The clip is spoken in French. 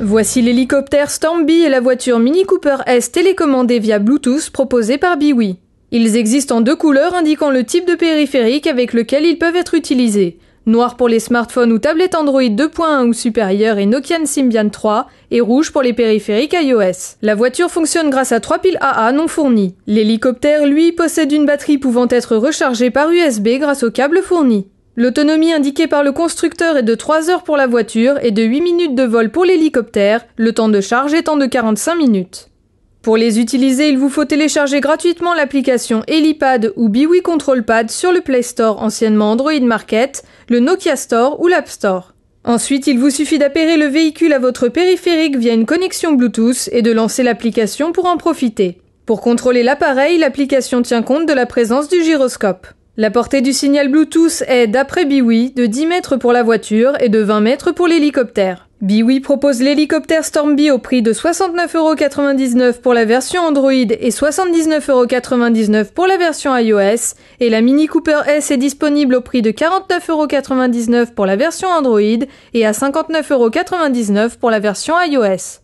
Voici l'hélicoptère Stamby et la voiture Mini Cooper S télécommandée via Bluetooth proposée par Biwi. Ils existent en deux couleurs indiquant le type de périphérique avec lequel ils peuvent être utilisés. Noir pour les smartphones ou tablettes Android 2.1 ou supérieur et Nokian Symbian 3, et rouge pour les périphériques iOS. La voiture fonctionne grâce à trois piles AA non fournies. L'hélicoptère, lui, possède une batterie pouvant être rechargée par USB grâce au câble fourni. L'autonomie indiquée par le constructeur est de 3 heures pour la voiture et de 8 minutes de vol pour l'hélicoptère, le temps de charge étant de 45 minutes. Pour les utiliser, il vous faut télécharger gratuitement l'application Helipad ou Biwi Control Pad sur le Play Store, anciennement Android Market, le Nokia Store ou l'App Store. Ensuite, il vous suffit d'appairer le véhicule à votre périphérique via une connexion Bluetooth et de lancer l'application pour en profiter. Pour contrôler l'appareil, l'application tient compte de la présence du gyroscope. La portée du signal Bluetooth est, d'après Biwi, de 10 mètres pour la voiture et de 20 mètres pour l'hélicoptère. Biwi propose l'hélicoptère Stormbee au prix de 69,99€ pour la version Android et 79,99€ pour la version iOS, et la Mini Cooper S est disponible au prix de 49,99€ pour la version Android et à 59,99€ pour la version iOS.